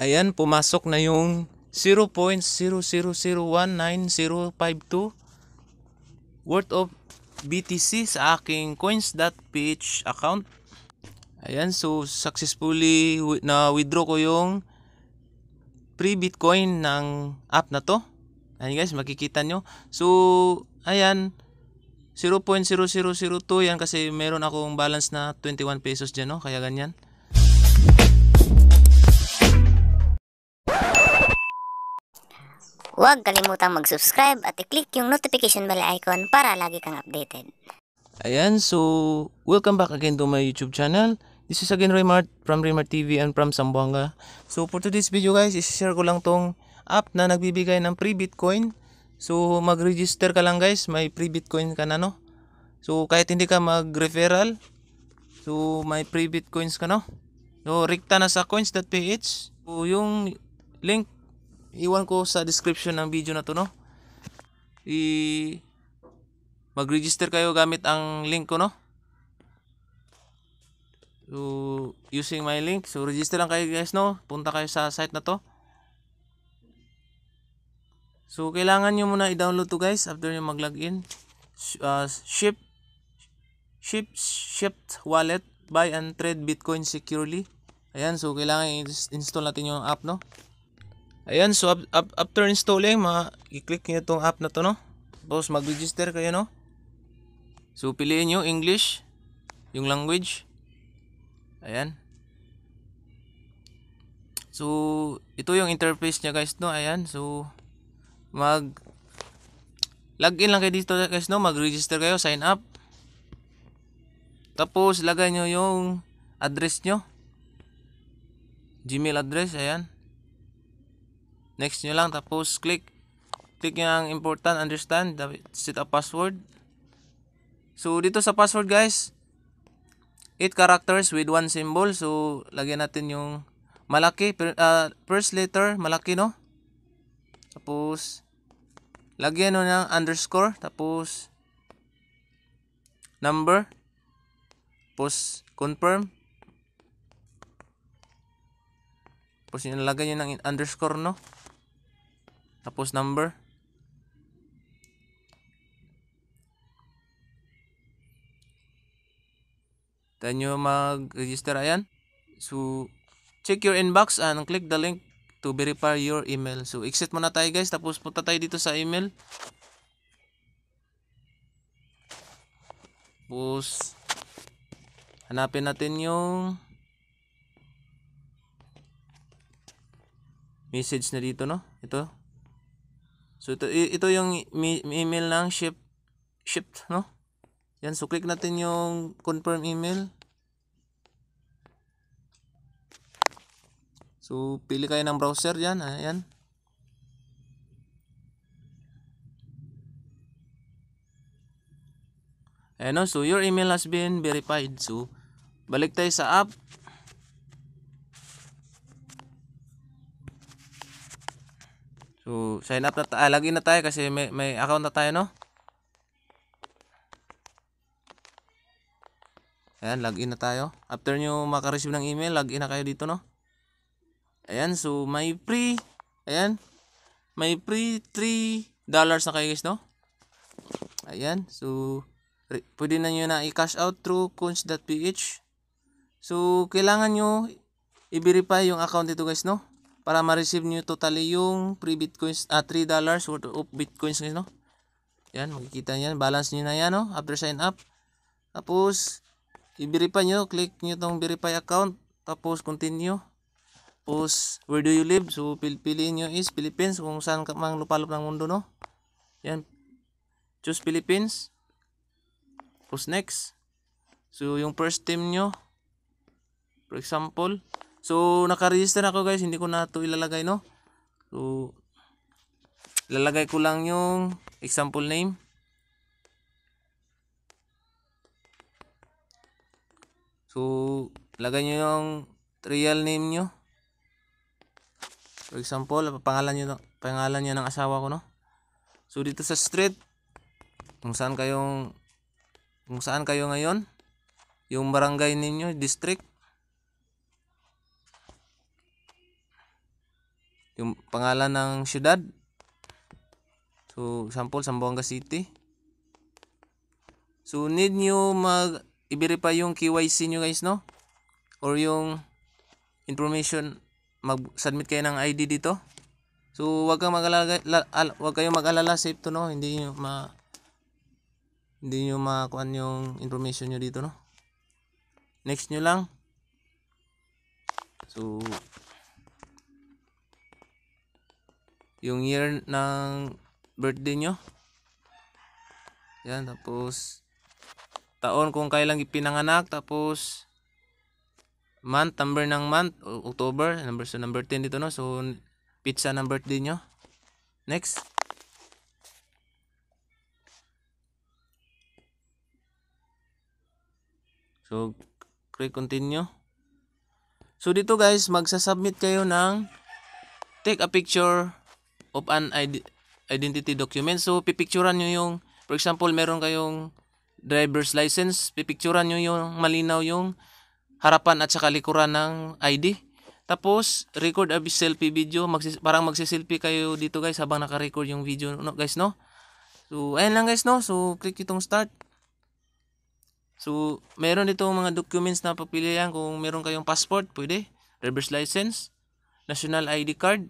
Ayan, pumasok na yung 0.00019052 worth of BTC sa aking coins.ph account. Ayan, so successfully na withdraw ko yung free Bitcoin ng app na to. Ayan guys, makikita nyo. So, ayan, 0.0002 yan kasi meron akong balance na 21 pesos dyan, no? kaya ganyan. Huwag kalimutang mag-subscribe at i-click yung notification bell icon para lagi kang updated. Ayan, so welcome back again to my YouTube channel. This is again Raymart from Raymart TV and from Sambuanga. So for today's video guys, isi-share ko lang tong app na nagbibigay ng free Bitcoin. So mag-register ka lang guys, may free Bitcoin ka na no. So kahit hindi ka mag-referral, so may free Bitcoins ka no. So rekta na sa coins.ph. So yung link iwan ko sa description ng video na to no i mag-register kayo gamit ang link ko no so using my link so register lang kayo guys no punta kayo sa site na to so kailangan nyo muna i-download to guys after nyo mag-login uh, ship ship shipped wallet buy and trade bitcoin securely ayan so kailangan i-install natin yung app no Ayan, so up, up, after installing, ma-click nyo itong app na to, no? Tapos mag-register kayo, no? So, piliin nyo English, yung language. Ayan. So, ito yung interface niya guys, no? Ayan, so, mag login lang kayo dito guys, no? Mag-register kayo, sign up. Tapos, lagay nyo yung address nyo. Gmail address, ayan next nyo lang tapos click click nyo ang important understand set a password so dito sa password guys 8 characters with one symbol so lagyan natin yung malaki uh, first letter malaki no tapos lagyan nyo ng underscore tapos number tapos confirm tapos nilagyan nyo ng underscore no tapos number. Then nyo mag-register ayan. So, check your inbox and click the link to verify your email. So, exit muna tayo guys. Tapos punta tayo dito sa email. Tapos, hanapin natin yung message na dito, no? Ito. So ito ito yung email ng ship shipped no? Yan so click natin yung confirm email. So pili kayo ng browser diyan, ayan. Ah, ayan no? so your email has been verified. So balik tayo sa app. So, sign up na tayo. Ah, login na tayo kasi may, may account na tayo, no? Ayan, login na tayo. After nyo makareceive ng email, login na kayo dito, no? Ayan, so may free. Ayan. May free 3 dollars na kayo, guys, no? Ayan, so pwede na nyo na i-cash out through coins.ph. So, kailangan nyo i-verify yung account dito, guys, no? para ma-receive niyo totally yung free bitcoins at uh, $3 worth of bitcoins guys no. Yan, makikita niyan, balance niyo na yan no after sign up. Tapos i-verify niyo, click niyo tong verify account, tapos continue. Tapos where do you live? So piliin niyo is Philippines kung saan ka mang lupalop ng mundo no. Yan. Choose Philippines. Tapos next. So yung first team niyo for example So, naka nakaregister ako guys. Hindi ko na to ilalagay, no? So, lalagay ko lang yung example name. So, lagay nyo yung real name nyo. For example, pangalan nyo, pangalan nyo ng asawa ko, no? So, dito sa street, kung saan kayong, kung saan kayo ngayon, yung barangay ninyo, district, yung pangalan ng syudad. So, sample, Sambuanga City. So, need nyo mag i-verify yung KYC nyo guys, no? Or yung information, mag-submit kayo ng ID dito. So, wag kang mag-alala, wag kayong mag-alala, safe to, no? Hindi nyo ma, hindi nyo makuan yung information nyo dito, no? Next nyo lang. So, yung year ng birthday nyo. Yan, tapos taon kung kailan ipinanganak, tapos month, number ng month, October, number, so number 10 dito no, so pizza ng birthday nyo. Next. So, click continue. So, dito guys, magsasubmit kayo ng take a picture of an identity document. So, pipicturan nyo yung, for example, meron kayong driver's license, pipicturan nyo yung malinaw yung harapan at saka likuran ng ID. Tapos, record a selfie video. Magsis parang magsiselfie kayo dito guys habang naka-record yung video. No, guys, no? So, ayan lang guys, no? So, click itong start. So, meron dito mga documents na papilihan. Kung meron kayong passport, pwede. Driver's license, national ID card,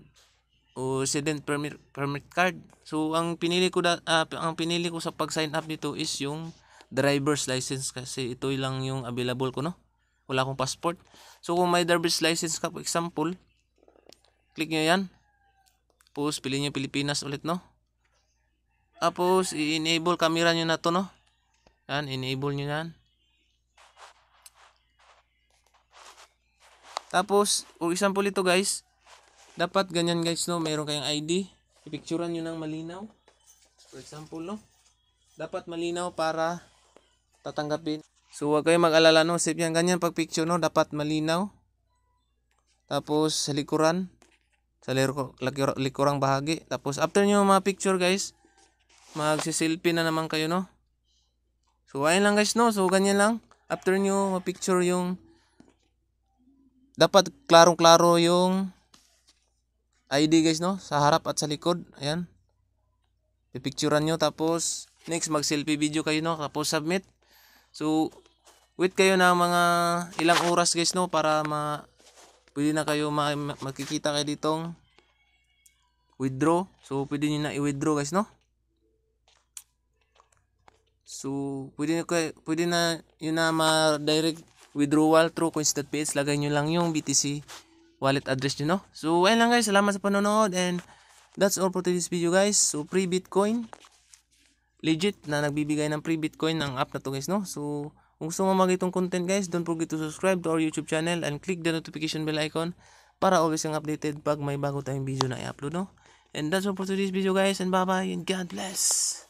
o student permit permit card. So ang pinili ko da, uh, ang pinili ko sa pag-sign up nito is yung driver's license kasi ito lang yung available ko no. Wala akong passport. So kung may driver's license ka for example, click niyo 'yan. Tapos pili niyo Pilipinas ulit no. Tapos i-enable camera niyo na to no. Yan, enable niyo 'yan. Tapos, for example ito guys, dapat ganyan guys, no? Meron kayong ID. Ipicturan nyo ng malinaw. For example, no? Dapat malinaw para tatanggapin. So, huwag kayong mag-alala, no? Save yan. Ganyan pag picture, no? Dapat malinaw. Tapos, sa likuran. Sa likurang bahagi. Tapos, after nyo mga picture, guys, magsiselfie na naman kayo, no? So, ayun lang guys, no? So, ganyan lang. After nyo ma-picture yung dapat klarong-klaro yung ID guys no sa harap at sa likod ayan pipicturan nyo tapos next mag selfie video kayo no tapos submit so wait kayo na mga ilang oras guys no para ma pwede na kayo ma makikita kayo ditong withdraw so pwede niyo na i-withdraw guys no so pwede na kayo, pwede na yun na ma direct withdrawal through coins.ph lagay niyo lang yung BTC wallet address nyo. No? So, ayun lang guys. Salamat sa panonood and that's all for today's video guys. So, free Bitcoin. Legit na nagbibigay ng free Bitcoin ng app na to guys. No? So, kung gusto mo magitong content guys, don't forget to subscribe to our YouTube channel and click the notification bell icon para always kang updated pag may bago tayong video na i-upload. No? And that's all for today's video guys and bye bye and God bless.